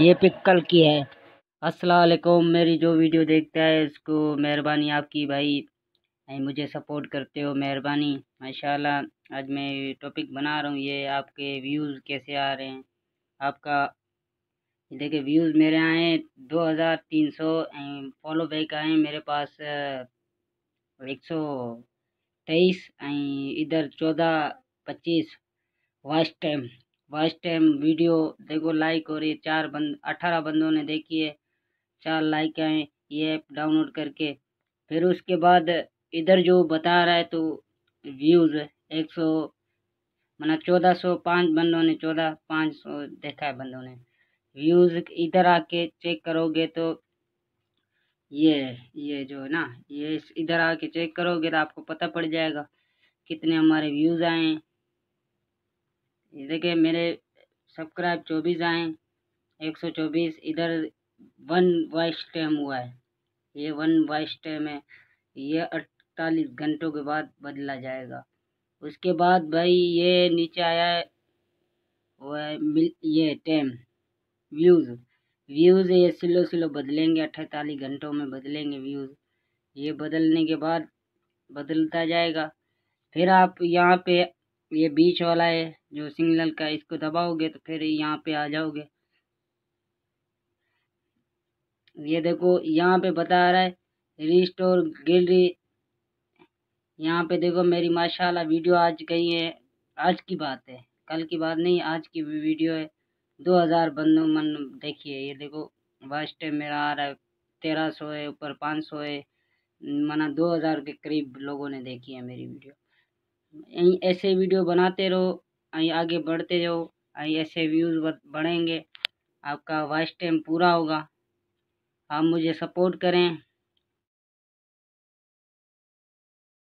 ये पिक्कल की है असलकुम मेरी जो वीडियो देखता है इसको मेहरबानी आपकी भाई मुझे सपोर्ट करते हो मेहरबानी माशाल्लाह आज मैं टॉपिक बना रहा हूँ ये आपके व्यूज़ कैसे आ रहे हैं आपका देखिए व्यूज़ मेरे आए हैं दो हज़ार तीन सौ फॉलो बैक आए मेरे पास एक सौ तेईस इधर चौदह पच्चीस waste time first time video देखो लाइक हो रही चार बंद अठारह बंदों ने देखी है चार लाइक आए ये ऐप डाउनलोड करके फिर उसके बाद इधर जो बता रहा है तो व्यूज़ एक सौ मना चौदह सौ पाँच बंदों ने चौदह पाँच सौ देखा है बंदों ने व्यूज़ इधर आके चेक करोगे तो ये ये जो है ना ये इधर आके चेक करोगे तो आपको पता पड़ जाएगा कितने हमारे व्यूज़ आए हैं ये देखिए मेरे सब्सक्राइब चौबीस आए एक सौ चौबीस इधर वन वाइस टाइम हुआ है ये वन वाइस टाइम है ये अड़तालीस घंटों के बाद बदला जाएगा उसके बाद भाई ये नीचे आया है वो मिल ये टाइम व्यूज़ व्यूज़ ये सिलो सिलो बदलेंगे अट्ठातालीस घंटों में बदलेंगे व्यूज़ ये बदलने के बाद बदलता जाएगा फिर आप यहाँ पे ये बीच वाला है जो सिग्नल का इसको दबाओगे तो फिर यहाँ पे आ जाओगे ये देखो यहाँ पे बता रहा है रिस्टोर गैलरी यहाँ पे देखो मेरी माशाल्लाह वीडियो आज गई है आज की बात है कल की बात नहीं आज की वीडियो है दो हज़ार बंदों मन देखिए ये देखो फर्स्ट टाइम मेरा आ रहा है तेरह सौ है ऊपर पाँच सौ है माना दो हज़ार के करीब लोगों ने देखी है मेरी वीडियो यहीं ऐसे वीडियो बनाते रहो यहीं आगे बढ़ते रहो यहीं ऐसे व्यूज़ बढ़ेंगे आपका वाइस टाइम पूरा होगा आप मुझे सपोर्ट करें